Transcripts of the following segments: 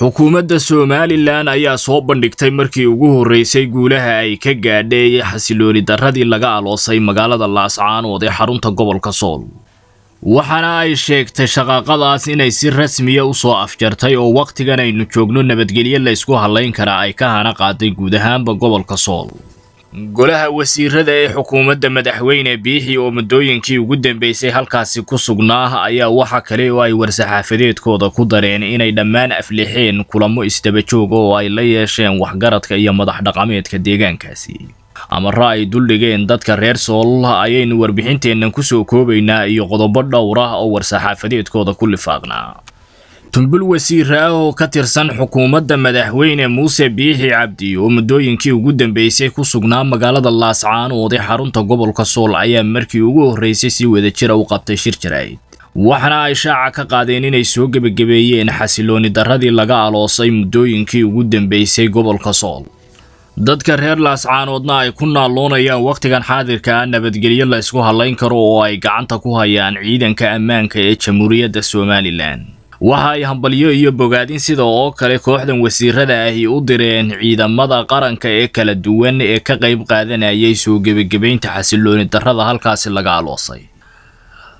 xukuumadda somalilan ayaa soo bandhigtay markii ugu horreysay guulaha ay ka gaadhay xasilooni darradii laga aloosay magaalada laascaanood ee xarunta gobolka sool waxaana ay sheegtay shaqaaqadaas inay si rasmiya u soo afjartay oo wakhtigan aynu joogno nabadgelyo la ysku hadlayn karaa ay ka hana qaaday guud ahaanba gobolka sool golaha wasiirada ee xukuumadda madaxweyne biixii oo muddooyinkii ugu dambeysay halkaasi ku sugnaa ayaa waxa kale oo ay war-saxaafadeedkooda ku dareen inay dhammaan aflixeen kulamo isdabajoog oo ay la yeesheen waxgaradka iyo madax dhaqameedka deegaankaasi amare ay duldhigeen dadka reer sool ayaynu warbixinteenna ku soo koobaynaa iyo qodobo dhowr ah oo war-saxaafadeedkooda ku lifaaqnaa tunbul wasiir ah oo ka tirsan xukuumadda madaxweyne muuse biixi cabdi oo muddooyinkii ugu dambeysay ku sugnaa magaalada laascaan oode xarunta gobolka sool ayaa markii ugu horreysay si wada jira ah u qabtay shir jaraa'id waxaana ay shaaca ka qaadeen inay soo gebagabeeyeen xasilooni darradii laga aloosay muddooyinkii ugu dambeysay gobolka sool dadka reer laascaanoodna ay ku naalloonayaan wakhtigan xaadirka ah nabadgelyo la isku hallayn karo oo ay gacanta ku hayaan ciidanka ammaanka ee jamhuuriyadda somalilan waxa ay hambalyo iyo bogaadin sida oo kale kooxdan wasiirada ahi u direen ciidamada qaranka ee kala duwan ee ka qayb qaadanayay soo gebagebaynta xasilooni darada halkaasi laga aloosay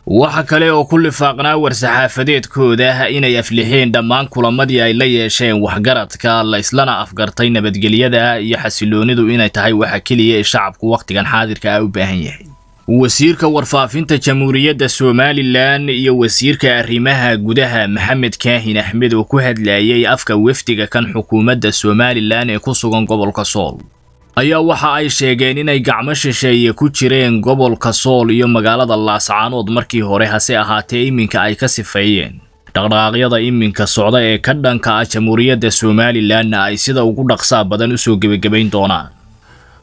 waxa kale oo ku lifaaqnaa war-saxaafadeedkooda inay aflixeen dhammaan kulamadii ay la yeesheen waxgaradka la islana afgartay nabadgelyada iyo xasiloonidu inay tahay waxa keliya ee shacabku wakhtigan xaadirka ah u baahan yahay wasiirka warfaafinta jamhuuriyadda somalilan iyo wasiirka arrimaha gudaha maxamed kaahin axmed oo ku hadlayay afka wefdiga kan xukuumadda somalilan ee ku sugan gobolka sool ayaa waxa ay sheegeen inay gacmo shisheeye ku jireen gobolka sool iyo magaalada laascaanood markii hore hase ahaatee iminka ay ka sifeeyeen dhaqdhaqaaqyada iminka socda ee ka dhanka ah jamhuuriyadda somalilanna ay sida ugu dhaqsaa badan u soo gebagabayn doonaan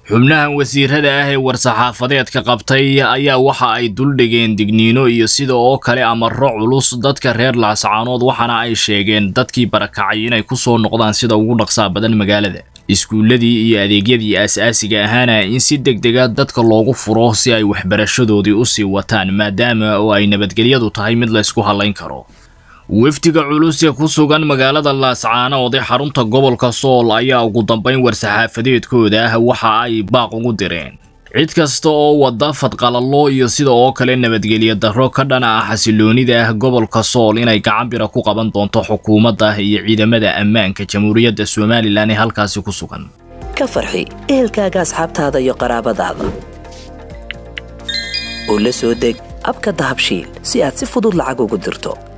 xubnahan wasiirada ah ee war-saxaafadeedka qabtay ayaa waxa ay duldhigeen digniino iyo sida oo kale amaro culus dadka reer laascaanood waxaana ay sheegeen dadkii barakacay inay ku soo noqdaan sida ugu dhaqsaa badan magaalada iskuulladii iyo adeegyadii aas-aasiga ahaana in si deg dega dadka loogu furo si ay waxbarashadoodii u sii wataan maadaama oo ay nabadgelyadu tahay mid laysku hallayn karo wafdiga culus ee ku sugan magaalada laascaanood xarunta gobolka sool ayaa ugu dambayn war-saxaafadeedkooda ah waxa ay baaq ugu direen cid kasta oo wadda fadqalallo iyo sida oo kale nabadgelyo darro ka dhana ah xasiloonida ah gobolka sool inay gacanbira ku qaban doonto xukuumadda iyo ciidamada ammaanka jamhuuriyadda somalilan ee halkaasi ku sugan ka farxi ehelkaaga asxaabtaada iyo qaraabadaada oo la soo deg abka dahabshiil si aad si fudud lacag ugu dirto